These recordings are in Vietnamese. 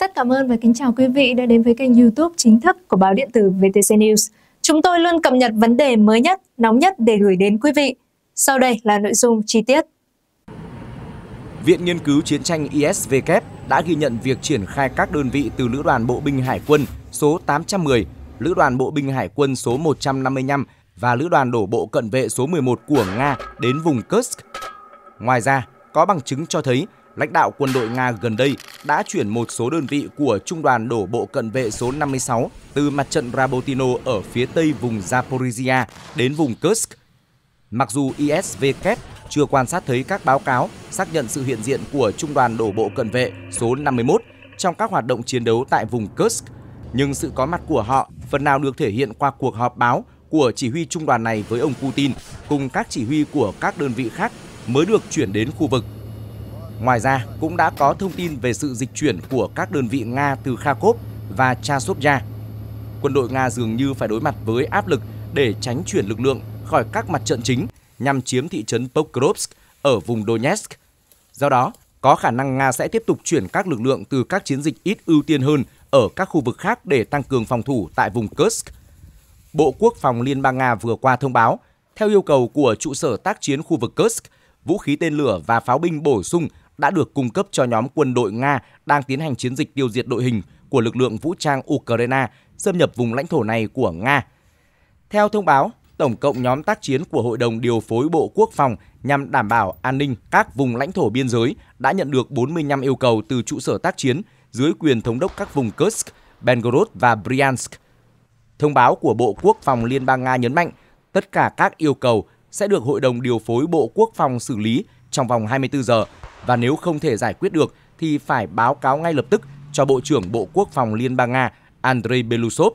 Rất cảm ơn và kính chào quý vị đã đến với kênh youtube chính thức của báo điện tử VTC News. Chúng tôi luôn cập nhật vấn đề mới nhất, nóng nhất để gửi đến quý vị. Sau đây là nội dung chi tiết. Viện Nghiên cứu Chiến tranh ISVK đã ghi nhận việc triển khai các đơn vị từ Lữ đoàn Bộ binh Hải quân số 810, Lữ đoàn Bộ binh Hải quân số 155 và Lữ đoàn đổ bộ cận vệ số 11 của Nga đến vùng Kursk. Ngoài ra, có bằng chứng cho thấy lãnh đạo quân đội Nga gần đây đã chuyển một số đơn vị của Trung đoàn đổ bộ cận vệ số 56 từ mặt trận Rabotino ở phía tây vùng Zaporizhia đến vùng Kursk. Mặc dù ISVK chưa quan sát thấy các báo cáo xác nhận sự hiện diện của Trung đoàn đổ bộ cận vệ số 51 trong các hoạt động chiến đấu tại vùng Kursk, nhưng sự có mặt của họ phần nào được thể hiện qua cuộc họp báo của chỉ huy trung đoàn này với ông Putin cùng các chỉ huy của các đơn vị khác mới được chuyển đến khu vực Ngoài ra, cũng đã có thông tin về sự dịch chuyển của các đơn vị Nga từ Kharkov và Chasovya. Quân đội Nga dường như phải đối mặt với áp lực để tránh chuyển lực lượng khỏi các mặt trận chính nhằm chiếm thị trấn Pokrovsk ở vùng Donetsk. Do đó, có khả năng Nga sẽ tiếp tục chuyển các lực lượng từ các chiến dịch ít ưu tiên hơn ở các khu vực khác để tăng cường phòng thủ tại vùng Kursk. Bộ Quốc phòng Liên bang Nga vừa qua thông báo, theo yêu cầu của trụ sở tác chiến khu vực Kursk, vũ khí tên lửa và pháo binh bổ sung đã được cung cấp cho nhóm quân đội Nga đang tiến hành chiến dịch tiêu diệt đội hình của lực lượng vũ trang Ukraine xâm nhập vùng lãnh thổ này của Nga. Theo thông báo, tổng cộng nhóm tác chiến của Hội đồng Điều phối Bộ Quốc phòng nhằm đảm bảo an ninh các vùng lãnh thổ biên giới đã nhận được 45 yêu cầu từ trụ sở tác chiến dưới quyền thống đốc các vùng Kursk, Belgorod và Bryansk. Thông báo của Bộ Quốc phòng Liên bang Nga nhấn mạnh tất cả các yêu cầu sẽ được Hội đồng Điều phối Bộ Quốc phòng xử lý trong vòng 24 giờ và nếu không thể giải quyết được thì phải báo cáo ngay lập tức cho Bộ trưởng Bộ Quốc phòng Liên bang Nga Andrei Belousov.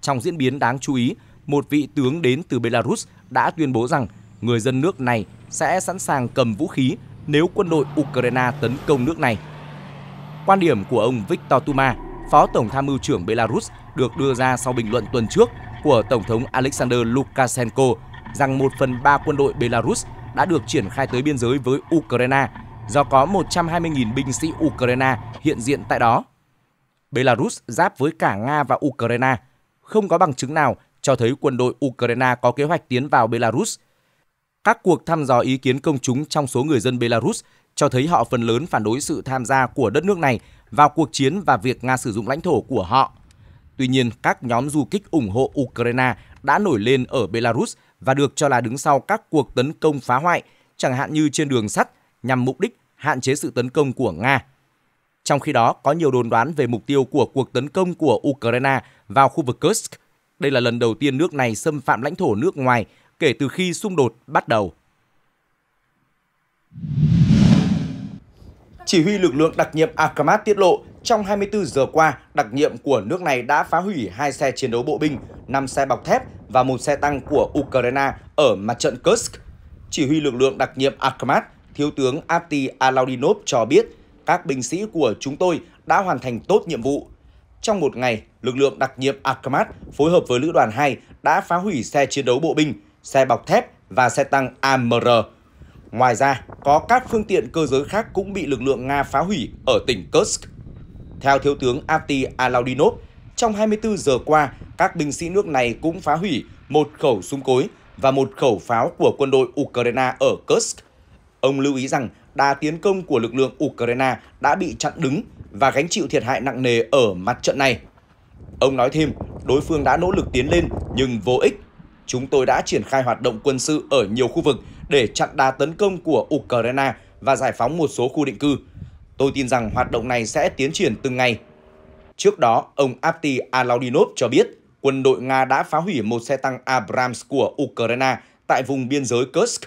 Trong diễn biến đáng chú ý, một vị tướng đến từ Belarus đã tuyên bố rằng người dân nước này sẽ sẵn sàng cầm vũ khí nếu quân đội Ukraine tấn công nước này. Quan điểm của ông Viktor Tuma, Phó Tổng tham mưu trưởng Belarus, được đưa ra sau bình luận tuần trước của Tổng thống Alexander Lukashenko rằng 1 phần 3 quân đội Belarus đã được triển khai tới biên giới với Ukraine do có 120.000 binh sĩ Ukraine hiện diện tại đó. Belarus giáp với cả Nga và Ukraine, không có bằng chứng nào cho thấy quân đội Ukraine có kế hoạch tiến vào Belarus. Các cuộc thăm dò ý kiến công chúng trong số người dân Belarus cho thấy họ phần lớn phản đối sự tham gia của đất nước này vào cuộc chiến và việc Nga sử dụng lãnh thổ của họ. Tuy nhiên, các nhóm du kích ủng hộ Ukraine đã nổi lên ở Belarus và được cho là đứng sau các cuộc tấn công phá hoại, chẳng hạn như trên đường sắt nhằm mục đích hạn chế sự tấn công của Nga. Trong khi đó, có nhiều đồn đoán về mục tiêu của cuộc tấn công của Ukraine vào khu vực Kursk. Đây là lần đầu tiên nước này xâm phạm lãnh thổ nước ngoài kể từ khi xung đột bắt đầu. Chỉ huy lực lượng đặc nhiệm Akamat tiết lộ, trong 24 giờ qua, đặc nhiệm của nước này đã phá hủy hai xe chiến đấu bộ binh, 5 xe bọc thép và một xe tăng của Ukraine ở mặt trận Kursk. Chỉ huy lực lượng đặc nhiệm Akamat Thiếu tướng Apti Alaudinov cho biết các binh sĩ của chúng tôi đã hoàn thành tốt nhiệm vụ. Trong một ngày, lực lượng đặc nhiệm Akhmat phối hợp với Lữ đoàn 2 đã phá hủy xe chiến đấu bộ binh, xe bọc thép và xe tăng AMR. Ngoài ra, có các phương tiện cơ giới khác cũng bị lực lượng Nga phá hủy ở tỉnh Kursk. Theo Thiếu tướng Apti Alaudinov, trong 24 giờ qua, các binh sĩ nước này cũng phá hủy một khẩu súng cối và một khẩu pháo của quân đội Ukraine ở Kursk Ông lưu ý rằng đà tiến công của lực lượng Ukraine đã bị chặn đứng và gánh chịu thiệt hại nặng nề ở mặt trận này. Ông nói thêm, đối phương đã nỗ lực tiến lên nhưng vô ích. Chúng tôi đã triển khai hoạt động quân sự ở nhiều khu vực để chặn đà tấn công của Ukraine và giải phóng một số khu định cư. Tôi tin rằng hoạt động này sẽ tiến triển từng ngày. Trước đó, ông Apti Alaudinov cho biết quân đội Nga đã phá hủy một xe tăng Abrams của Ukraine tại vùng biên giới Kursk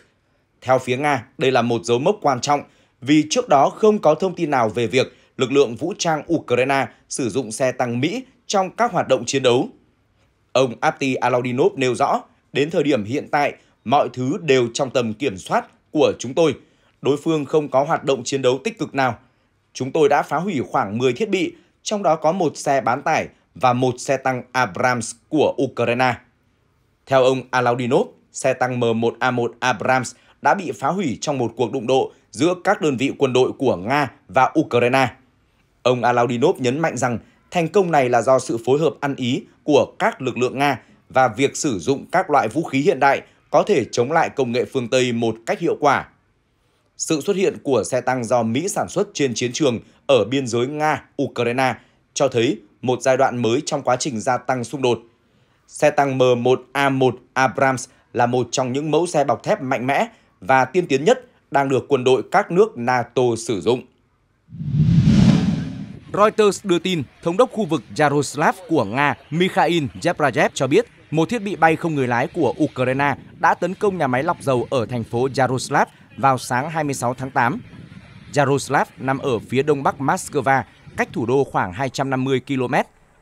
theo phía Nga, đây là một dấu mốc quan trọng vì trước đó không có thông tin nào về việc lực lượng vũ trang Ukraine sử dụng xe tăng Mỹ trong các hoạt động chiến đấu. Ông Apti Alaudinov nêu rõ, đến thời điểm hiện tại, mọi thứ đều trong tầm kiểm soát của chúng tôi. Đối phương không có hoạt động chiến đấu tích cực nào. Chúng tôi đã phá hủy khoảng 10 thiết bị, trong đó có một xe bán tải và một xe tăng Abrams của Ukraine. Theo ông Alaudinov, xe tăng M1A1 Abrams – đã bị phá hủy trong một cuộc đụng độ giữa các đơn vị quân đội của Nga và Ukraine. Ông Alaudinov nhấn mạnh rằng thành công này là do sự phối hợp ăn ý của các lực lượng Nga và việc sử dụng các loại vũ khí hiện đại có thể chống lại công nghệ phương Tây một cách hiệu quả. Sự xuất hiện của xe tăng do Mỹ sản xuất trên chiến trường ở biên giới Nga-Ukraine cho thấy một giai đoạn mới trong quá trình gia tăng xung đột. Xe tăng M1A1 Abrams là một trong những mẫu xe bọc thép mạnh mẽ và tiên tiến nhất đang được quân đội các nước NATO sử dụng. Reuters đưa tin, thống đốc khu vực Yaroslav của Nga Mikhail Zebrayev cho biết một thiết bị bay không người lái của Ukraine đã tấn công nhà máy lọc dầu ở thành phố Yaroslav vào sáng 26 tháng 8. Yaroslav nằm ở phía đông bắc Moscow, cách thủ đô khoảng 250 km.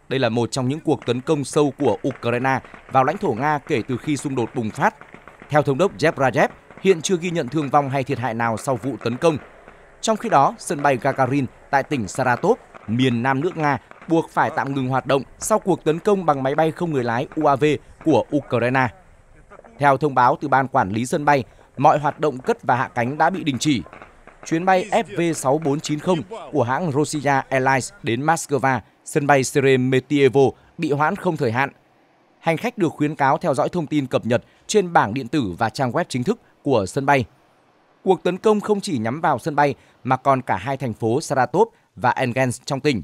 Đây là một trong những cuộc tấn công sâu của Ukraine vào lãnh thổ Nga kể từ khi xung đột bùng phát. Theo thống đốc Zebrayev, Hiện chưa ghi nhận thương vong hay thiệt hại nào sau vụ tấn công. Trong khi đó, sân bay Gagarin tại tỉnh Saratov, miền nam nước Nga buộc phải tạm ngừng hoạt động sau cuộc tấn công bằng máy bay không người lái UAV của Ukraine. Theo thông báo từ Ban Quản lý sân bay, mọi hoạt động cất và hạ cánh đã bị đình chỉ. Chuyến bay FV6490 của hãng Rossiya Airlines đến Moscow, sân bay Sheremetyevo bị hoãn không thời hạn. Hành khách được khuyến cáo theo dõi thông tin cập nhật trên bảng điện tử và trang web chính thức của sân bay. Cuộc tấn công không chỉ nhắm vào sân bay mà còn cả hai thành phố Saratov và Engels trong tỉnh.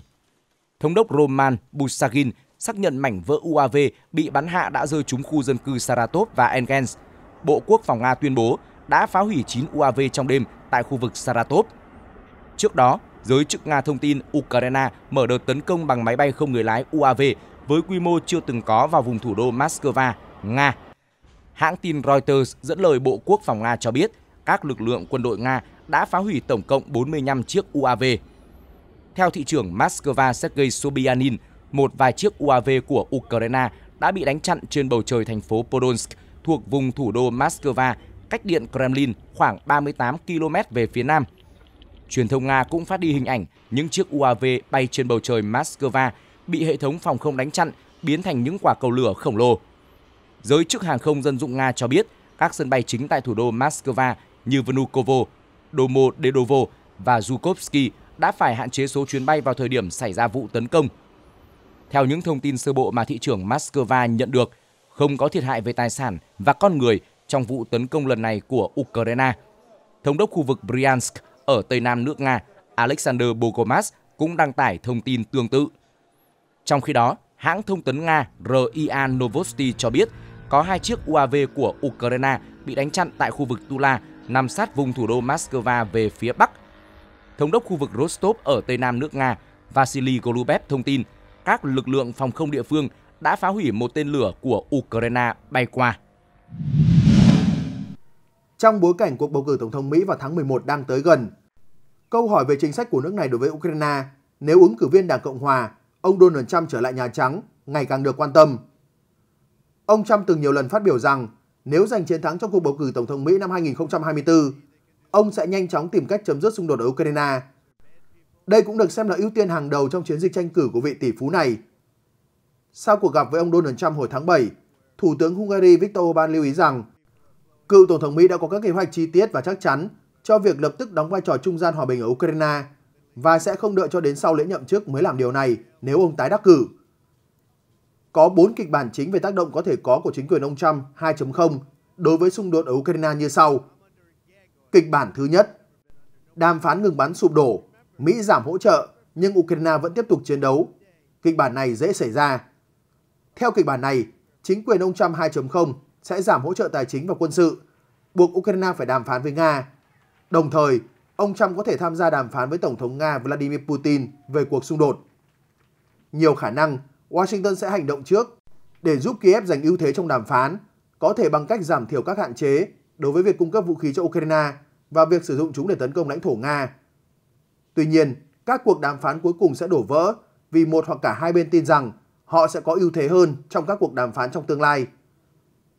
Thống đốc Roman Busagin xác nhận mảnh vỡ UAV bị bắn hạ đã rơi trúng khu dân cư Saratov và Engels. Bộ Quốc phòng Nga tuyên bố đã phá hủy 9 UAV trong đêm tại khu vực Saratov. Trước đó, giới chức Nga thông tin Ukraine mở đợt tấn công bằng máy bay không người lái UAV với quy mô chưa từng có vào vùng thủ đô Moscow, Nga Hãng tin Reuters dẫn lời Bộ Quốc phòng Nga cho biết các lực lượng quân đội Nga đã phá hủy tổng cộng 45 chiếc UAV. Theo thị trưởng Moscow Sergei Sobyanin, một vài chiếc UAV của Ukraine đã bị đánh chặn trên bầu trời thành phố Podolsk thuộc vùng thủ đô Moscow, cách điện Kremlin khoảng 38 km về phía nam. Truyền thông Nga cũng phát đi hình ảnh những chiếc UAV bay trên bầu trời Moscow bị hệ thống phòng không đánh chặn biến thành những quả cầu lửa khổng lồ giới chức hàng không dân dụng Nga cho biết các sân bay chính tại thủ đô Moscow như Vnukovo, Domodedovo và Zhukovsky đã phải hạn chế số chuyến bay vào thời điểm xảy ra vụ tấn công. Theo những thông tin sơ bộ mà thị trưởng Moscow nhận được, không có thiệt hại về tài sản và con người trong vụ tấn công lần này của Ukraine. Thống đốc khu vực Bryansk ở tây nam nước Nga Alexander Bogomaz cũng đăng tải thông tin tương tự. Trong khi đó, hãng thông tấn Nga RIA Novosti cho biết có hai chiếc UAV của Ukraine bị đánh chặn tại khu vực Tula, nằm sát vùng thủ đô Moscow về phía bắc. Thống đốc khu vực Rostov ở tây nam nước Nga, Vasily Golubev thông tin các lực lượng phòng không địa phương đã phá hủy một tên lửa của Ukraine bay qua. Trong bối cảnh cuộc bầu cử tổng thống Mỹ vào tháng 11 đang tới gần, câu hỏi về chính sách của nước này đối với Ukraine nếu ứng cử viên Đảng Cộng Hòa, ông Donald Trump trở lại Nhà Trắng ngày càng được quan tâm. Ông Trump từng nhiều lần phát biểu rằng nếu giành chiến thắng trong cuộc bầu cử Tổng thống Mỹ năm 2024, ông sẽ nhanh chóng tìm cách chấm dứt xung đột ở Ukraine. Đây cũng được xem là ưu tiên hàng đầu trong chiến dịch tranh cử của vị tỷ phú này. Sau cuộc gặp với ông Donald Trump hồi tháng 7, Thủ tướng Hungary Viktor Orbán lưu ý rằng cựu Tổng thống Mỹ đã có các kế hoạch chi tiết và chắc chắn cho việc lập tức đóng vai trò trung gian hòa bình ở Ukraine và sẽ không đợi cho đến sau lễ nhậm chức mới làm điều này nếu ông tái đắc cử có 4 kịch bản chính về tác động có thể có của chính quyền ông Trump 2.0 đối với xung đột ở Ukraine như sau. Kịch bản thứ nhất, đàm phán ngừng bắn sụp đổ, Mỹ giảm hỗ trợ nhưng Ukraine vẫn tiếp tục chiến đấu. Kịch bản này dễ xảy ra. Theo kịch bản này, chính quyền ông Trump 2.0 sẽ giảm hỗ trợ tài chính và quân sự, buộc Ukraine phải đàm phán với Nga. Đồng thời, ông Trump có thể tham gia đàm phán với Tổng thống Nga Vladimir Putin về cuộc xung đột. Nhiều khả năng Washington sẽ hành động trước để giúp Kiev giành ưu thế trong đàm phán, có thể bằng cách giảm thiểu các hạn chế đối với việc cung cấp vũ khí cho Ukraine và việc sử dụng chúng để tấn công lãnh thổ Nga. Tuy nhiên, các cuộc đàm phán cuối cùng sẽ đổ vỡ vì một hoặc cả hai bên tin rằng họ sẽ có ưu thế hơn trong các cuộc đàm phán trong tương lai.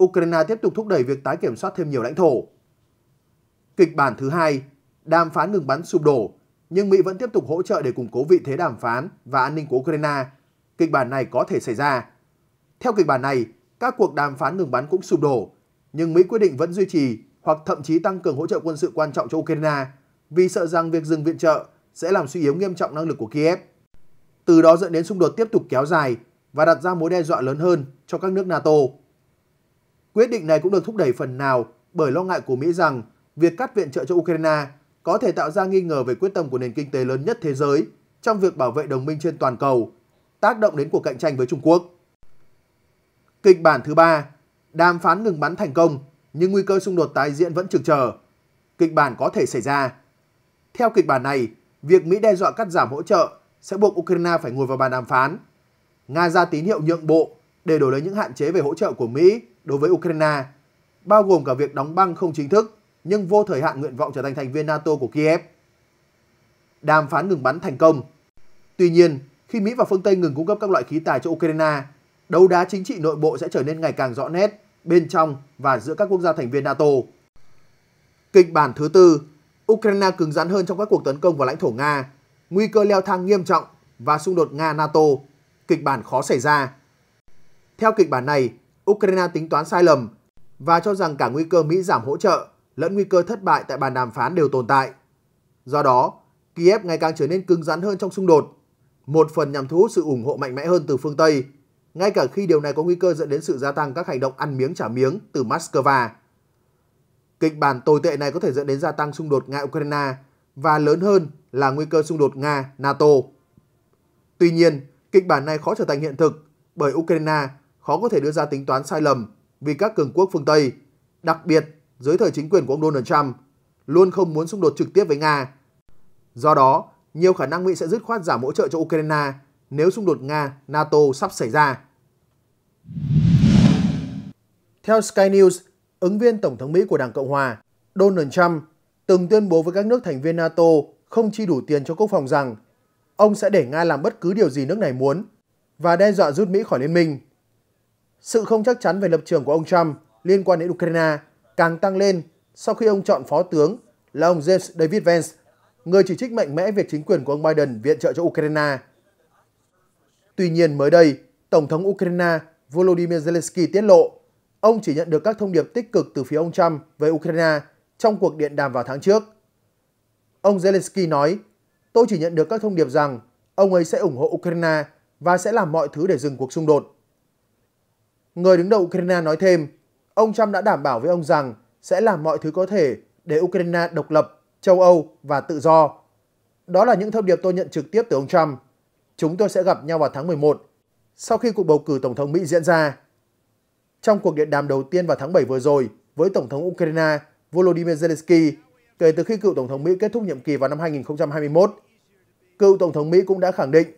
Ukraine tiếp tục thúc đẩy việc tái kiểm soát thêm nhiều lãnh thổ. Kịch bản thứ hai, đàm phán ngừng bắn sụp đổ, nhưng Mỹ vẫn tiếp tục hỗ trợ để củng cố vị thế đàm phán và an ninh của Ukraine kịch bản này có thể xảy ra. Theo kịch bản này, các cuộc đàm phán ngừng bắn cũng sụp đổ, nhưng Mỹ quyết định vẫn duy trì hoặc thậm chí tăng cường hỗ trợ quân sự quan trọng cho Ukraine vì sợ rằng việc dừng viện trợ sẽ làm suy yếu nghiêm trọng năng lực của Kiev. Từ đó dẫn đến xung đột tiếp tục kéo dài và đặt ra mối đe dọa lớn hơn cho các nước NATO. Quyết định này cũng được thúc đẩy phần nào bởi lo ngại của Mỹ rằng việc cắt viện trợ cho Ukraine có thể tạo ra nghi ngờ về quyết tâm của nền kinh tế lớn nhất thế giới trong việc bảo vệ đồng minh trên toàn cầu tác động đến cuộc cạnh tranh với Trung Quốc. Kịch bản thứ ba, đàm phán ngừng bắn thành công nhưng nguy cơ xung đột tái diễn vẫn trực chờ. Kịch bản có thể xảy ra. Theo kịch bản này, việc Mỹ đe dọa cắt giảm hỗ trợ sẽ buộc Ukraine phải ngồi vào bàn đàm phán. Nga ra tín hiệu nhượng bộ để đổi lấy những hạn chế về hỗ trợ của Mỹ đối với Ukraine, bao gồm cả việc đóng băng không chính thức nhưng vô thời hạn nguyện vọng trở thành thành viên NATO của Kiev. Đàm phán ngừng bắn thành công. Tuy nhiên, khi Mỹ và phương Tây ngừng cung cấp các loại khí tài cho Ukraine, đấu đá chính trị nội bộ sẽ trở nên ngày càng rõ nét bên trong và giữa các quốc gia thành viên NATO. Kịch bản thứ tư, Ukraine cứng rắn hơn trong các cuộc tấn công vào lãnh thổ Nga, nguy cơ leo thang nghiêm trọng và xung đột Nga-NATO, kịch bản khó xảy ra. Theo kịch bản này, Ukraine tính toán sai lầm và cho rằng cả nguy cơ Mỹ giảm hỗ trợ lẫn nguy cơ thất bại tại bàn đàm phán đều tồn tại. Do đó, Kiev ngày càng trở nên cứng rắn hơn trong xung đột một phần nhằm thu hút sự ủng hộ mạnh mẽ hơn từ phương Tây, ngay cả khi điều này có nguy cơ dẫn đến sự gia tăng các hành động ăn miếng trả miếng từ Moscow. Kịch bản tồi tệ này có thể dẫn đến gia tăng xung đột Nga-Ukraine và lớn hơn là nguy cơ xung đột Nga-NATO. Tuy nhiên, kịch bản này khó trở thành hiện thực bởi Ukraine khó có thể đưa ra tính toán sai lầm vì các cường quốc phương Tây, đặc biệt dưới thời chính quyền của ông Donald Trump, luôn không muốn xung đột trực tiếp với Nga. Do đó, nhiều khả năng Mỹ sẽ dứt khoát giảm hỗ trợ cho Ukraine nếu xung đột Nga-NATO sắp xảy ra. Theo Sky News, ứng viên Tổng thống Mỹ của Đảng Cộng Hòa Donald Trump từng tuyên bố với các nước thành viên NATO không chi đủ tiền cho quốc phòng rằng ông sẽ để Nga làm bất cứ điều gì nước này muốn và đe dọa rút Mỹ khỏi liên minh. Sự không chắc chắn về lập trường của ông Trump liên quan đến Ukraine càng tăng lên sau khi ông chọn phó tướng là ông James David Vance người chỉ trích mạnh mẽ việc chính quyền của ông Biden viện trợ cho Ukraine. Tuy nhiên mới đây, Tổng thống Ukraine Volodymyr Zelensky tiết lộ ông chỉ nhận được các thông điệp tích cực từ phía ông Trump về Ukraine trong cuộc điện đàm vào tháng trước. Ông Zelensky nói, tôi chỉ nhận được các thông điệp rằng ông ấy sẽ ủng hộ Ukraine và sẽ làm mọi thứ để dừng cuộc xung đột. Người đứng đầu Ukraine nói thêm, ông Trump đã đảm bảo với ông rằng sẽ làm mọi thứ có thể để Ukraine độc lập châu Âu và tự do. Đó là những thông điệp tôi nhận trực tiếp từ ông Trump. Chúng tôi sẽ gặp nhau vào tháng 11, sau khi cuộc bầu cử Tổng thống Mỹ diễn ra. Trong cuộc điện đàm đầu tiên vào tháng 7 vừa rồi với Tổng thống Ukraine Volodymyr Zelensky kể từ khi cựu Tổng thống Mỹ kết thúc nhiệm kỳ vào năm 2021, cựu Tổng thống Mỹ cũng đã khẳng định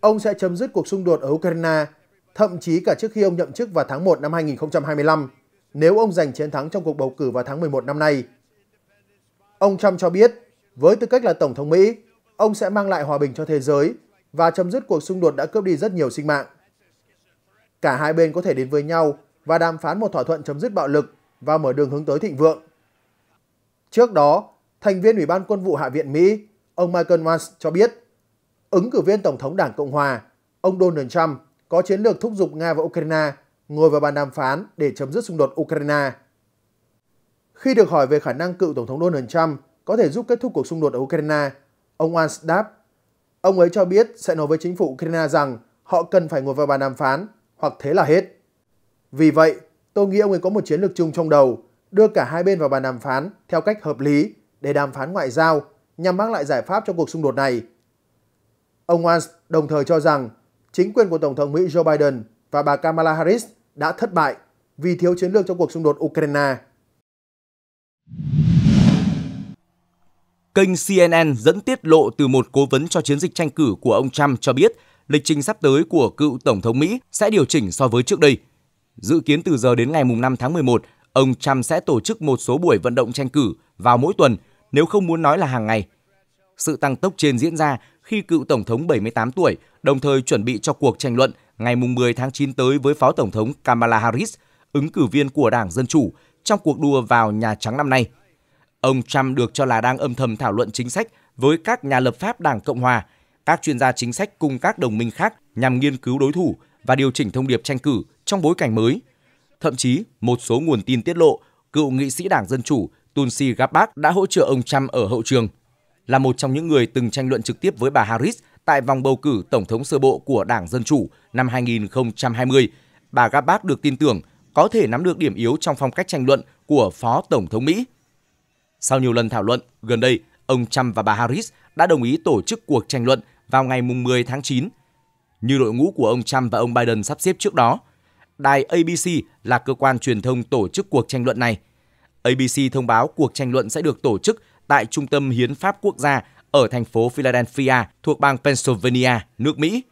ông sẽ chấm dứt cuộc xung đột ở Ukraine, thậm chí cả trước khi ông nhậm chức vào tháng 1 năm 2025, nếu ông giành chiến thắng trong cuộc bầu cử vào tháng 11 năm nay. Ông Trump cho biết, với tư cách là Tổng thống Mỹ, ông sẽ mang lại hòa bình cho thế giới và chấm dứt cuộc xung đột đã cướp đi rất nhiều sinh mạng. Cả hai bên có thể đến với nhau và đàm phán một thỏa thuận chấm dứt bạo lực và mở đường hướng tới thịnh vượng. Trước đó, thành viên Ủy ban Quân vụ Hạ viện Mỹ, ông Michael Waltz cho biết, ứng cử viên Tổng thống Đảng Cộng Hòa, ông Donald Trump có chiến lược thúc giục Nga và Ukraine ngồi vào bàn đàm phán để chấm dứt xung đột Ukraine. Khi được hỏi về khả năng cựu Tổng thống Donald Trump có thể giúp kết thúc cuộc xung đột ở Ukraine, ông Ans đáp, ông ấy cho biết sẽ nói với chính phủ Ukraine rằng họ cần phải ngồi vào bàn đàm phán, hoặc thế là hết. Vì vậy, tôi nghĩ ông ấy có một chiến lược chung trong đầu, đưa cả hai bên vào bàn đàm phán theo cách hợp lý để đàm phán ngoại giao nhằm mang lại giải pháp cho cuộc xung đột này. Ông Ans đồng thời cho rằng chính quyền của Tổng thống Mỹ Joe Biden và bà Kamala Harris đã thất bại vì thiếu chiến lược trong cuộc xung đột Ukraine. Kênh CNN dẫn tiết lộ từ một cố vấn cho chiến dịch tranh cử của ông Trump cho biết lịch trình sắp tới của cựu Tổng thống Mỹ sẽ điều chỉnh so với trước đây. Dự kiến từ giờ đến ngày 5 tháng 11, ông Trump sẽ tổ chức một số buổi vận động tranh cử vào mỗi tuần, nếu không muốn nói là hàng ngày. Sự tăng tốc trên diễn ra khi cựu Tổng thống 78 tuổi đồng thời chuẩn bị cho cuộc tranh luận ngày 10 tháng 9 tới với Phó Tổng thống Kamala Harris, ứng cử viên của Đảng Dân Chủ, trong cuộc đua vào Nhà Trắng năm nay. Ông Trump được cho là đang âm thầm thảo luận chính sách với các nhà lập pháp Đảng Cộng hòa, các chuyên gia chính sách cùng các đồng minh khác nhằm nghiên cứu đối thủ và điều chỉnh thông điệp tranh cử trong bối cảnh mới. Thậm chí, một số nguồn tin tiết lộ cựu nghị sĩ Đảng Dân Chủ Tulsi Gabbard đã hỗ trợ ông Trump ở hậu trường. Là một trong những người từng tranh luận trực tiếp với bà Harris tại vòng bầu cử Tổng thống sơ bộ của Đảng Dân Chủ năm 2020, bà Gabbard được tin tưởng có thể nắm được điểm yếu trong phong cách tranh luận của Phó Tổng thống Mỹ. Sau nhiều lần thảo luận, gần đây, ông Trump và bà Harris đã đồng ý tổ chức cuộc tranh luận vào ngày 10 tháng 9. Như đội ngũ của ông Trump và ông Biden sắp xếp trước đó, đài ABC là cơ quan truyền thông tổ chức cuộc tranh luận này. ABC thông báo cuộc tranh luận sẽ được tổ chức tại Trung tâm Hiến pháp Quốc gia ở thành phố Philadelphia thuộc bang Pennsylvania, nước Mỹ.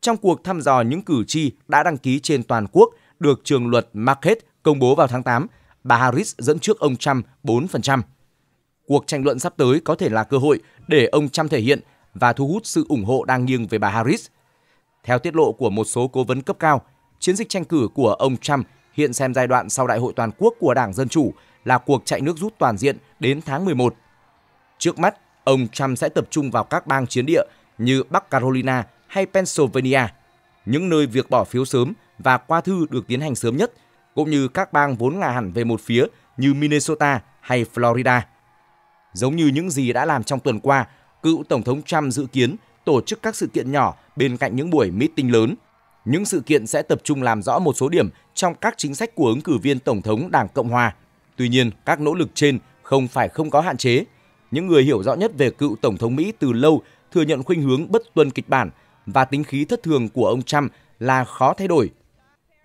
Trong cuộc thăm dò những cử tri đã đăng ký trên toàn quốc – được trường luật Market công bố vào tháng 8, bà Harris dẫn trước ông Trump 4%. Cuộc tranh luận sắp tới có thể là cơ hội để ông Trump thể hiện và thu hút sự ủng hộ đang nghiêng về bà Harris. Theo tiết lộ của một số cố vấn cấp cao, chiến dịch tranh cử của ông Trump hiện xem giai đoạn sau đại hội toàn quốc của Đảng Dân Chủ là cuộc chạy nước rút toàn diện đến tháng 11. Trước mắt, ông Trump sẽ tập trung vào các bang chiến địa như Bắc Carolina hay Pennsylvania, những nơi việc bỏ phiếu sớm và qua thư được tiến hành sớm nhất, cũng như các bang vốn ngả hẳn về một phía như Minnesota hay Florida. Giống như những gì đã làm trong tuần qua, cựu Tổng thống Trump dự kiến tổ chức các sự kiện nhỏ bên cạnh những buổi meeting lớn. Những sự kiện sẽ tập trung làm rõ một số điểm trong các chính sách của ứng cử viên Tổng thống Đảng Cộng Hòa. Tuy nhiên, các nỗ lực trên không phải không có hạn chế. Những người hiểu rõ nhất về cựu Tổng thống Mỹ từ lâu thừa nhận khuynh hướng bất tuân kịch bản và tính khí thất thường của ông Trump là khó thay đổi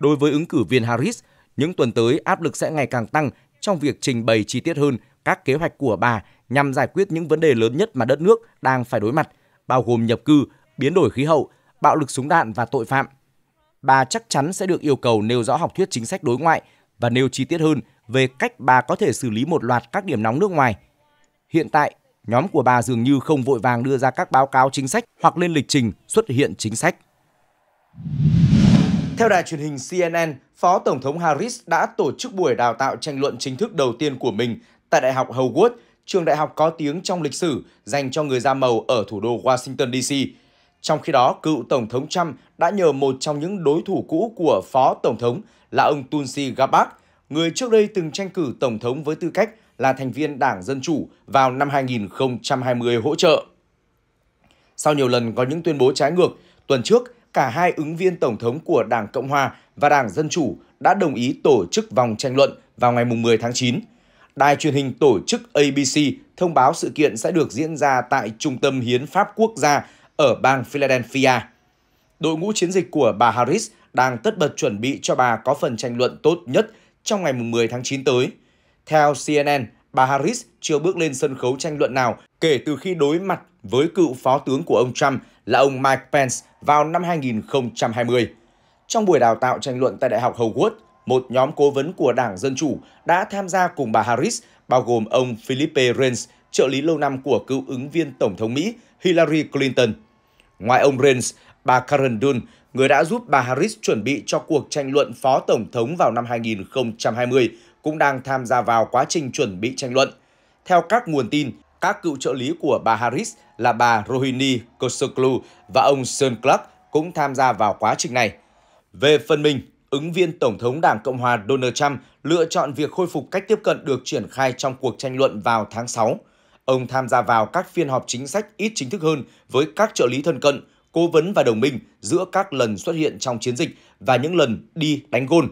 Đối với ứng cử viên Harris, những tuần tới áp lực sẽ ngày càng tăng trong việc trình bày chi tiết hơn các kế hoạch của bà nhằm giải quyết những vấn đề lớn nhất mà đất nước đang phải đối mặt, bao gồm nhập cư, biến đổi khí hậu, bạo lực súng đạn và tội phạm. Bà chắc chắn sẽ được yêu cầu nêu rõ học thuyết chính sách đối ngoại và nêu chi tiết hơn về cách bà có thể xử lý một loạt các điểm nóng nước ngoài. Hiện tại, nhóm của bà dường như không vội vàng đưa ra các báo cáo chính sách hoặc lên lịch trình xuất hiện chính sách. Theo đài truyền hình CNN, Phó Tổng thống Harris đã tổ chức buổi đào tạo tranh luận chính thức đầu tiên của mình tại Đại học Howard, trường đại học có tiếng trong lịch sử dành cho người da màu ở thủ đô Washington DC. Trong khi đó, cựu Tổng thống Trump đã nhờ một trong những đối thủ cũ của Phó Tổng thống là ông Tulsi Gabbard, người trước đây từng tranh cử Tổng thống với tư cách là thành viên Đảng Dân Chủ vào năm 2020 hỗ trợ. Sau nhiều lần có những tuyên bố trái ngược, tuần trước, cả hai ứng viên tổng thống của Đảng Cộng Hòa và Đảng Dân Chủ đã đồng ý tổ chức vòng tranh luận vào ngày 10 tháng 9. Đài truyền hình tổ chức ABC thông báo sự kiện sẽ được diễn ra tại Trung tâm Hiến pháp Quốc gia ở bang Philadelphia. Đội ngũ chiến dịch của bà Harris đang tất bật chuẩn bị cho bà có phần tranh luận tốt nhất trong ngày 10 tháng 9 tới. Theo CNN, bà Harris chưa bước lên sân khấu tranh luận nào kể từ khi đối mặt với cựu phó tướng của ông Trump là ông Mike Pence vào năm 2020. Trong buổi đào tạo tranh luận tại Đại học Howard, một nhóm cố vấn của Đảng Dân Chủ đã tham gia cùng bà Harris, bao gồm ông Philippe Reyes, trợ lý lâu năm của cựu ứng viên Tổng thống Mỹ Hillary Clinton. Ngoài ông Reyes, bà Karen Dunn, người đã giúp bà Harris chuẩn bị cho cuộc tranh luận phó tổng thống vào năm 2020, cũng đang tham gia vào quá trình chuẩn bị tranh luận. Theo các nguồn tin, các cựu trợ lý của bà Harris là bà Rohini Kosoglu và ông Sean Clark cũng tham gia vào quá trình này. Về phần mình, ứng viên Tổng thống Đảng Cộng hòa Donald Trump lựa chọn việc khôi phục cách tiếp cận được triển khai trong cuộc tranh luận vào tháng 6. Ông tham gia vào các phiên họp chính sách ít chính thức hơn với các trợ lý thân cận, cố vấn và đồng minh giữa các lần xuất hiện trong chiến dịch và những lần đi đánh gôn.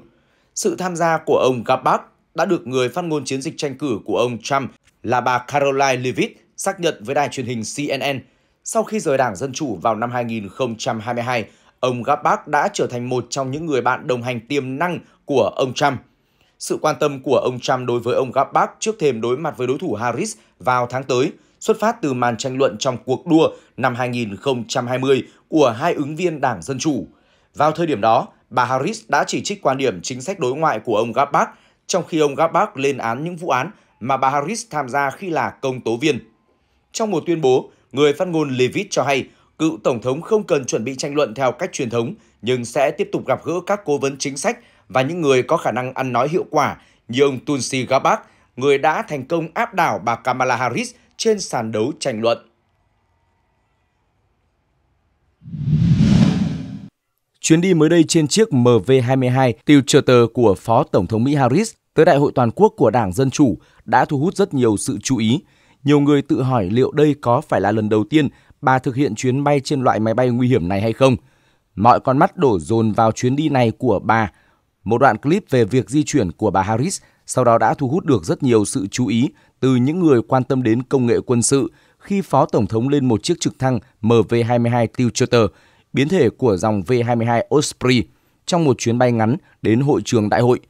Sự tham gia của ông Gabbard đã được người phát ngôn chiến dịch tranh cử của ông Trump là bà Caroline Levitt xác nhận với đài truyền hình CNN sau khi rời Đảng Dân Chủ vào năm 2022, ông Gabbard đã trở thành một trong những người bạn đồng hành tiềm năng của ông Trump. Sự quan tâm của ông Trump đối với ông Gabbard trước thềm đối mặt với đối thủ Harris vào tháng tới xuất phát từ màn tranh luận trong cuộc đua năm 2020 của hai ứng viên Đảng Dân Chủ. Vào thời điểm đó, bà Harris đã chỉ trích quan điểm chính sách đối ngoại của ông Gabbard, trong khi ông Gabbard lên án những vụ án mà bà Harris tham gia khi là công tố viên. Trong một tuyên bố, người phát ngôn Levitt cho hay cựu Tổng thống không cần chuẩn bị tranh luận theo cách truyền thống, nhưng sẽ tiếp tục gặp gỡ các cố vấn chính sách và những người có khả năng ăn nói hiệu quả như ông Tulsi Gabbard, người đã thành công áp đảo bà Kamala Harris trên sàn đấu tranh luận. Chuyến đi mới đây trên chiếc MV-22 Steel Charter của Phó Tổng thống Mỹ Harris tới Đại hội Toàn quốc của Đảng Dân Chủ đã thu hút rất nhiều sự chú ý. Nhiều người tự hỏi liệu đây có phải là lần đầu tiên bà thực hiện chuyến bay trên loại máy bay nguy hiểm này hay không. Mọi con mắt đổ dồn vào chuyến đi này của bà. Một đoạn clip về việc di chuyển của bà Harris sau đó đã thu hút được rất nhiều sự chú ý từ những người quan tâm đến công nghệ quân sự khi Phó Tổng thống lên một chiếc trực thăng MV-22 Tiltrotor, biến thể của dòng V-22 Osprey, trong một chuyến bay ngắn đến hội trường đại hội.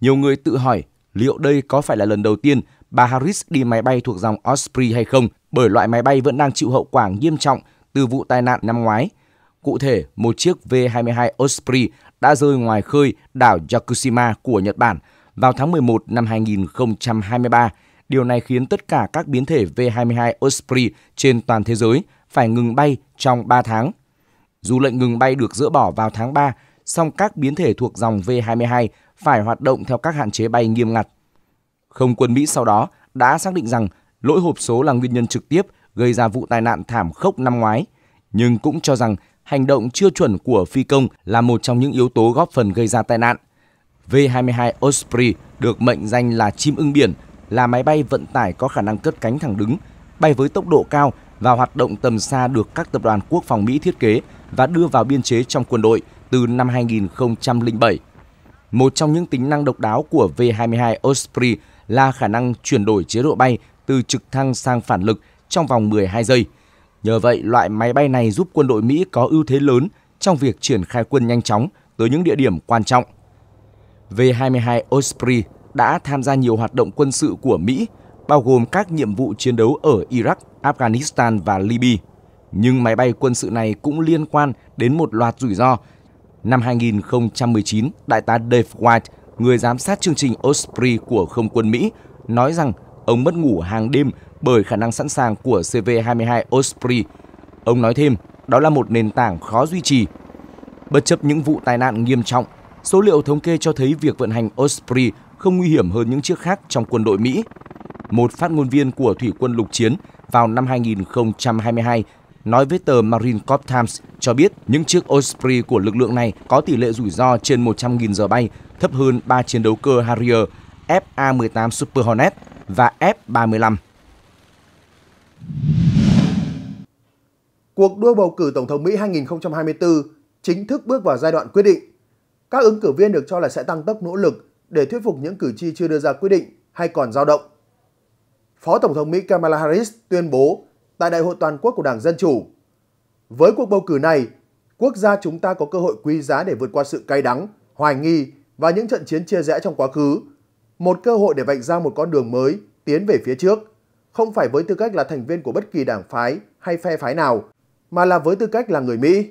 Nhiều người tự hỏi liệu đây có phải là lần đầu tiên bà Harris đi máy bay thuộc dòng Osprey hay không, bởi loại máy bay vẫn đang chịu hậu quả nghiêm trọng từ vụ tai nạn năm ngoái. Cụ thể, một chiếc V-22 Osprey đã rơi ngoài khơi đảo Yakushima của Nhật Bản vào tháng 11 năm 2023. Điều này khiến tất cả các biến thể V-22 Osprey trên toàn thế giới phải ngừng bay trong 3 tháng. Dù lệnh ngừng bay được dỡ bỏ vào tháng 3, song các biến thể thuộc dòng V-22 phải hoạt động theo các hạn chế bay nghiêm ngặt. Không quân Mỹ sau đó đã xác định rằng lỗi hộp số là nguyên nhân trực tiếp gây ra vụ tai nạn thảm khốc năm ngoái, nhưng cũng cho rằng hành động chưa chuẩn của phi công là một trong những yếu tố góp phần gây ra tai nạn. V-22 Osprey được mệnh danh là chim ưng biển, là máy bay vận tải có khả năng cất cánh thẳng đứng, bay với tốc độ cao và hoạt động tầm xa được các tập đoàn quốc phòng Mỹ thiết kế và đưa vào biên chế trong quân đội từ năm 2007. Một trong những tính năng độc đáo của V-22 Osprey là khả năng chuyển đổi chế độ bay từ trực thăng sang phản lực trong vòng 12 giây. Nhờ vậy, loại máy bay này giúp quân đội Mỹ có ưu thế lớn trong việc triển khai quân nhanh chóng tới những địa điểm quan trọng. V-22 Osprey đã tham gia nhiều hoạt động quân sự của Mỹ, bao gồm các nhiệm vụ chiến đấu ở Iraq, Afghanistan và Libya. Nhưng máy bay quân sự này cũng liên quan đến một loạt rủi ro Năm 2019, Đại tá Dave White, người giám sát chương trình Osprey của Không quân Mỹ, nói rằng ông mất ngủ hàng đêm bởi khả năng sẵn sàng của CV-22 Osprey. Ông nói thêm, đó là một nền tảng khó duy trì. Bất chấp những vụ tai nạn nghiêm trọng, số liệu thống kê cho thấy việc vận hành Osprey không nguy hiểm hơn những chiếc khác trong quân đội Mỹ. Một phát ngôn viên của Thủy quân lục chiến vào năm 2022 nói với tờ Marine Corps Times cho biết những chiếc Osprey của lực lượng này có tỷ lệ rủi ro trên 100.000 giờ bay, thấp hơn 3 chiến đấu cơ Harrier, FA-18 Super Hornet và F-35. Cuộc đua bầu cử Tổng thống Mỹ 2024 chính thức bước vào giai đoạn quyết định. Các ứng cử viên được cho là sẽ tăng tốc nỗ lực để thuyết phục những cử tri chưa đưa ra quyết định hay còn dao động. Phó Tổng thống Mỹ Kamala Harris tuyên bố tại Đại hội Toàn quốc của Đảng Dân Chủ. Với cuộc bầu cử này, quốc gia chúng ta có cơ hội quý giá để vượt qua sự cay đắng, hoài nghi và những trận chiến chia rẽ trong quá khứ. Một cơ hội để vạch ra một con đường mới, tiến về phía trước, không phải với tư cách là thành viên của bất kỳ đảng phái hay phe phái nào, mà là với tư cách là người Mỹ.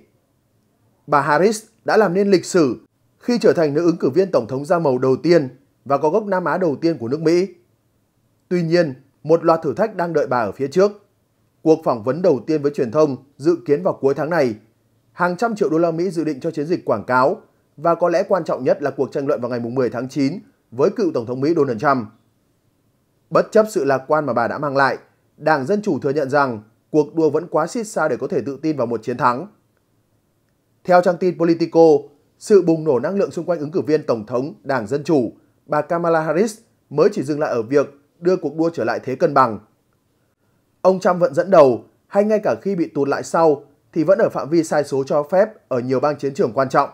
Bà Harris đã làm nên lịch sử khi trở thành nữ ứng cử viên tổng thống da màu đầu tiên và có gốc Nam Á đầu tiên của nước Mỹ. Tuy nhiên, một loạt thử thách đang đợi bà ở phía trước. Cuộc phỏng vấn đầu tiên với truyền thông dự kiến vào cuối tháng này. Hàng trăm triệu đô la Mỹ dự định cho chiến dịch quảng cáo và có lẽ quan trọng nhất là cuộc tranh luận vào ngày 10 tháng 9 với cựu Tổng thống Mỹ Donald Trump. Bất chấp sự lạc quan mà bà đã mang lại, Đảng Dân Chủ thừa nhận rằng cuộc đua vẫn quá xít xa để có thể tự tin vào một chiến thắng. Theo trang tin Politico, sự bùng nổ năng lượng xung quanh ứng cử viên Tổng thống Đảng Dân Chủ, bà Kamala Harris mới chỉ dừng lại ở việc đưa cuộc đua trở lại thế cân bằng – Ông Trump vẫn dẫn đầu hay ngay cả khi bị tụt lại sau thì vẫn ở phạm vi sai số cho phép ở nhiều bang chiến trường quan trọng.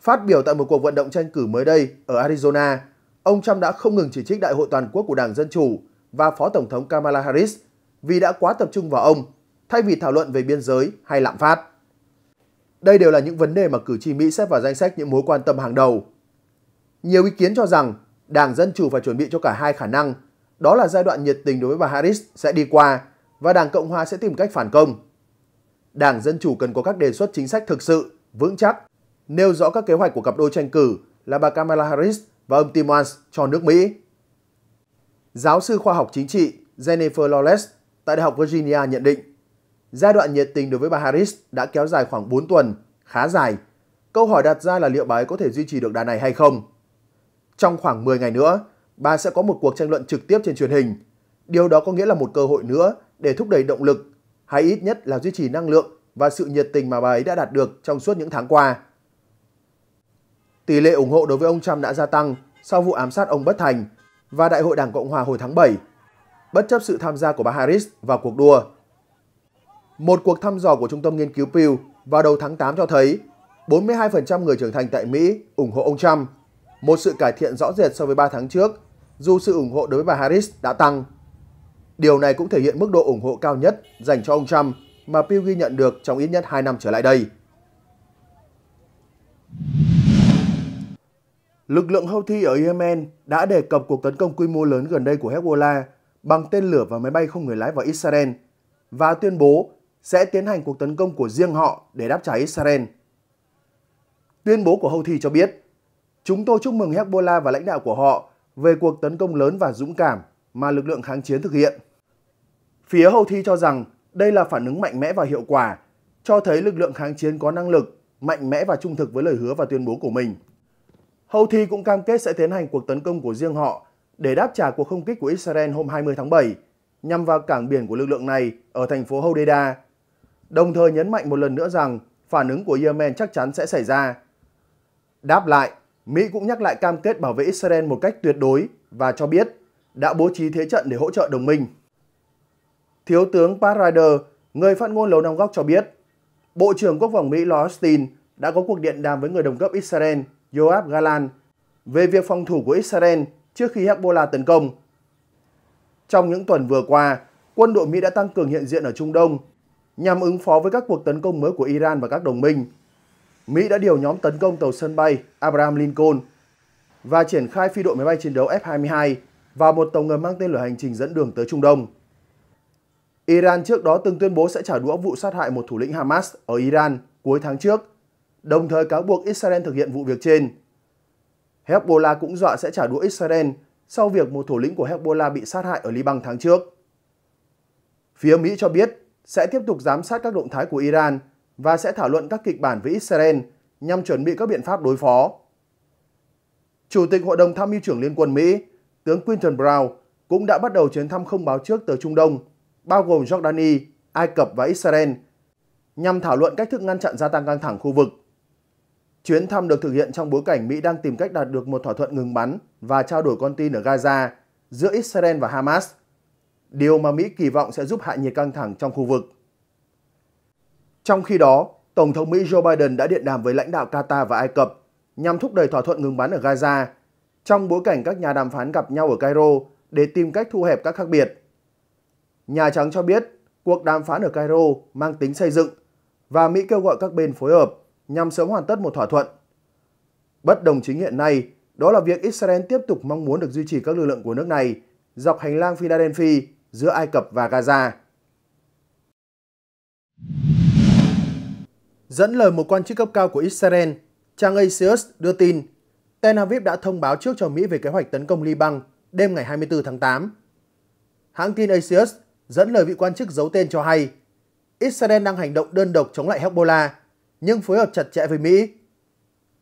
Phát biểu tại một cuộc vận động tranh cử mới đây ở Arizona, ông Trump đã không ngừng chỉ trích đại hội toàn quốc của Đảng Dân Chủ và Phó Tổng thống Kamala Harris vì đã quá tập trung vào ông, thay vì thảo luận về biên giới hay lạm phát. Đây đều là những vấn đề mà cử tri Mỹ xếp vào danh sách những mối quan tâm hàng đầu. Nhiều ý kiến cho rằng Đảng Dân Chủ phải chuẩn bị cho cả hai khả năng – đó là giai đoạn nhiệt tình đối với bà Harris sẽ đi qua và Đảng Cộng Hòa sẽ tìm cách phản công. Đảng Dân Chủ cần có các đề xuất chính sách thực sự, vững chắc, nêu rõ các kế hoạch của cặp đôi tranh cử là bà Kamala Harris và ông Tim Walz cho nước Mỹ. Giáo sư khoa học chính trị Jennifer Lawless tại Đại học Virginia nhận định, giai đoạn nhiệt tình đối với bà Harris đã kéo dài khoảng 4 tuần, khá dài. Câu hỏi đặt ra là liệu bà ấy có thể duy trì được đà này hay không? Trong khoảng 10 ngày nữa, bà sẽ có một cuộc tranh luận trực tiếp trên truyền hình. Điều đó có nghĩa là một cơ hội nữa để thúc đẩy động lực, hay ít nhất là duy trì năng lượng và sự nhiệt tình mà bà ấy đã đạt được trong suốt những tháng qua. Tỷ lệ ủng hộ đối với ông Trump đã gia tăng sau vụ ám sát ông bất thành và Đại hội Đảng Cộng Hòa hồi tháng 7, bất chấp sự tham gia của bà Harris vào cuộc đua. Một cuộc thăm dò của Trung tâm Nghiên cứu Pew vào đầu tháng 8 cho thấy 42% người trưởng thành tại Mỹ ủng hộ ông Trump một sự cải thiện rõ rệt so với 3 tháng trước, dù sự ủng hộ đối với bà Harris đã tăng. Điều này cũng thể hiện mức độ ủng hộ cao nhất dành cho ông Trump mà Pew ghi nhận được trong ít nhất 2 năm trở lại đây. Lực lượng Houthi ở Yemen đã đề cập cuộc tấn công quy mô lớn gần đây của Hezbollah bằng tên lửa và máy bay không người lái vào Israel và tuyên bố sẽ tiến hành cuộc tấn công của riêng họ để đáp trả Israel. Tuyên bố của Houthi cho biết Chúng tôi chúc mừng Hezbollah và lãnh đạo của họ về cuộc tấn công lớn và dũng cảm mà lực lượng kháng chiến thực hiện. Phía Thi cho rằng đây là phản ứng mạnh mẽ và hiệu quả, cho thấy lực lượng kháng chiến có năng lực, mạnh mẽ và trung thực với lời hứa và tuyên bố của mình. Thi cũng cam kết sẽ tiến hành cuộc tấn công của riêng họ để đáp trả cuộc không kích của Israel hôm 20 tháng 7 nhằm vào cảng biển của lực lượng này ở thành phố Hodeida, đồng thời nhấn mạnh một lần nữa rằng phản ứng của Yemen chắc chắn sẽ xảy ra. Đáp lại, Mỹ cũng nhắc lại cam kết bảo vệ Israel một cách tuyệt đối và cho biết đã bố trí thế trận để hỗ trợ đồng minh. Thiếu tướng Pat Ryder, người phát ngôn Lầu Năm Góc cho biết, Bộ trưởng Quốc phòng Mỹ Lloyd Austin đã có cuộc điện đàm với người đồng cấp Israel Yoav Galan về việc phòng thủ của Israel trước khi Hezbollah tấn công. Trong những tuần vừa qua, quân đội Mỹ đã tăng cường hiện diện ở Trung Đông nhằm ứng phó với các cuộc tấn công mới của Iran và các đồng minh Mỹ đã điều nhóm tấn công tàu sân bay Abraham Lincoln và triển khai phi đội máy bay chiến đấu F-22 và một tàu ngầm mang tên lửa hành trình dẫn đường tới Trung Đông. Iran trước đó từng tuyên bố sẽ trả đũa vụ sát hại một thủ lĩnh Hamas ở Iran cuối tháng trước, đồng thời cáo buộc Israel thực hiện vụ việc trên. Hezbollah cũng dọa sẽ trả đũa Israel sau việc một thủ lĩnh của Hezbollah bị sát hại ở Liban tháng trước. Phía Mỹ cho biết sẽ tiếp tục giám sát các động thái của Iran và sẽ thảo luận các kịch bản với Israel nhằm chuẩn bị các biện pháp đối phó. Chủ tịch Hội đồng Tham mưu trưởng Liên quân Mỹ, tướng Quinton Brown cũng đã bắt đầu chuyến thăm không báo trước tới Trung Đông, bao gồm Jordani, Ai Cập và Israel, nhằm thảo luận cách thức ngăn chặn gia tăng căng thẳng khu vực. Chuyến thăm được thực hiện trong bối cảnh Mỹ đang tìm cách đạt được một thỏa thuận ngừng bắn và trao đổi con tin ở Gaza giữa Israel và Hamas, điều mà Mỹ kỳ vọng sẽ giúp hạ nhiệt căng thẳng trong khu vực. Trong khi đó, Tổng thống Mỹ Joe Biden đã điện đàm với lãnh đạo Qatar và Ai Cập nhằm thúc đẩy thỏa thuận ngừng bắn ở Gaza, trong bối cảnh các nhà đàm phán gặp nhau ở Cairo để tìm cách thu hẹp các khác biệt. Nhà Trắng cho biết cuộc đàm phán ở Cairo mang tính xây dựng và Mỹ kêu gọi các bên phối hợp nhằm sớm hoàn tất một thỏa thuận. Bất đồng chính hiện nay đó là việc Israel tiếp tục mong muốn được duy trì các lực lượng của nước này dọc hành lang Philadelphia giữa Ai Cập và Gaza. Dẫn lời một quan chức cấp cao của Israel, trang Axios đưa tin Tel Aviv đã thông báo trước cho Mỹ về kế hoạch tấn công Liban đêm ngày 24 tháng 8. Hãng tin Axios dẫn lời vị quan chức giấu tên cho hay Israel đang hành động đơn độc chống lại Hezbollah nhưng phối hợp chặt chẽ với Mỹ.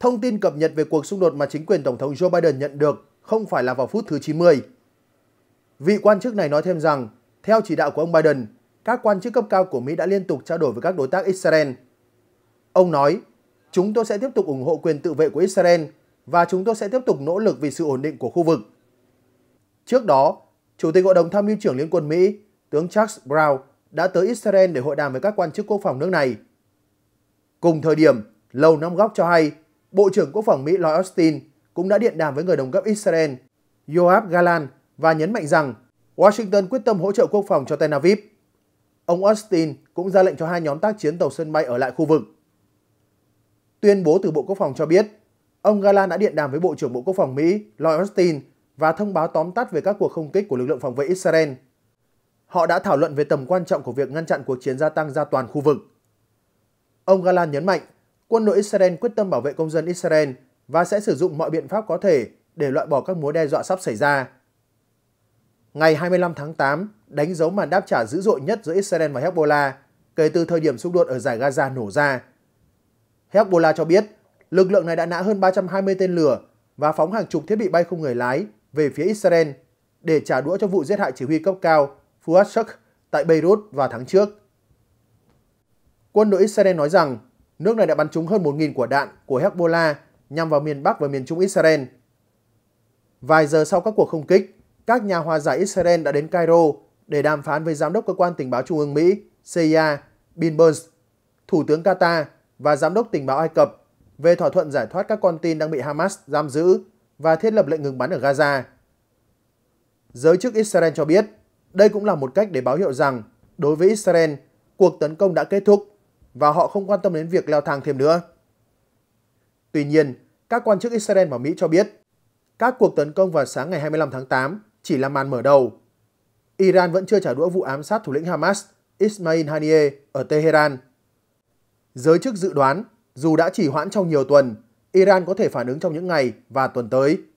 Thông tin cập nhật về cuộc xung đột mà chính quyền Tổng thống Joe Biden nhận được không phải là vào phút thứ 90. Vị quan chức này nói thêm rằng, theo chỉ đạo của ông Biden, các quan chức cấp cao của Mỹ đã liên tục trao đổi với các đối tác Israel Ông nói, chúng tôi sẽ tiếp tục ủng hộ quyền tự vệ của Israel và chúng tôi sẽ tiếp tục nỗ lực vì sự ổn định của khu vực. Trước đó, Chủ tịch Hội đồng Tham mưu trưởng Liên quân Mỹ, tướng Charles Brown đã tới Israel để hội đàm với các quan chức quốc phòng nước này. Cùng thời điểm, Lầu Năm Góc cho hay, Bộ trưởng Quốc phòng Mỹ Lloyd Austin cũng đã điện đàm với người đồng cấp Israel, Yoav Galan và nhấn mạnh rằng Washington quyết tâm hỗ trợ quốc phòng cho Tel Aviv. Ông Austin cũng ra lệnh cho hai nhóm tác chiến tàu sân bay ở lại khu vực. Tuyên bố từ Bộ Quốc phòng cho biết, ông Galan đã điện đàm với Bộ trưởng Bộ Quốc phòng Mỹ Lloyd Austin và thông báo tóm tắt về các cuộc không kích của lực lượng phòng vệ Israel. Họ đã thảo luận về tầm quan trọng của việc ngăn chặn cuộc chiến gia tăng ra toàn khu vực. Ông Galan nhấn mạnh, quân đội Israel quyết tâm bảo vệ công dân Israel và sẽ sử dụng mọi biện pháp có thể để loại bỏ các mối đe dọa sắp xảy ra. Ngày 25 tháng 8 đánh dấu màn đáp trả dữ dội nhất giữa Israel và Hezbollah kể từ thời điểm xung đột ở giải Gaza nổ ra Hezbollah cho biết lực lượng này đã nã hơn 320 tên lửa và phóng hàng chục thiết bị bay không người lái về phía Israel để trả đũa cho vụ giết hại chỉ huy cấp cao Fuad Shuk tại Beirut vào tháng trước. Quân đội Israel nói rằng nước này đã bắn trúng hơn 1.000 quả đạn của Hezbollah nhằm vào miền Bắc và miền Trung Israel. Vài giờ sau các cuộc không kích, các nhà hòa giải Israel đã đến Cairo để đàm phán với Giám đốc Cơ quan Tình báo Trung ương Mỹ CIA Bill Burns, Thủ tướng Qatar và Giám đốc tình báo Ai Cập về thỏa thuận giải thoát các con tin đang bị Hamas giam giữ và thiết lập lệnh ngừng bắn ở Gaza. Giới chức Israel cho biết, đây cũng là một cách để báo hiệu rằng đối với Israel, cuộc tấn công đã kết thúc và họ không quan tâm đến việc leo thang thêm nữa. Tuy nhiên, các quan chức Israel và Mỹ cho biết, các cuộc tấn công vào sáng ngày 25 tháng 8 chỉ là màn mở đầu. Iran vẫn chưa trả đũa vụ ám sát thủ lĩnh Hamas Ismail Haniyeh ở Tehran Giới chức dự đoán, dù đã chỉ hoãn trong nhiều tuần, Iran có thể phản ứng trong những ngày và tuần tới.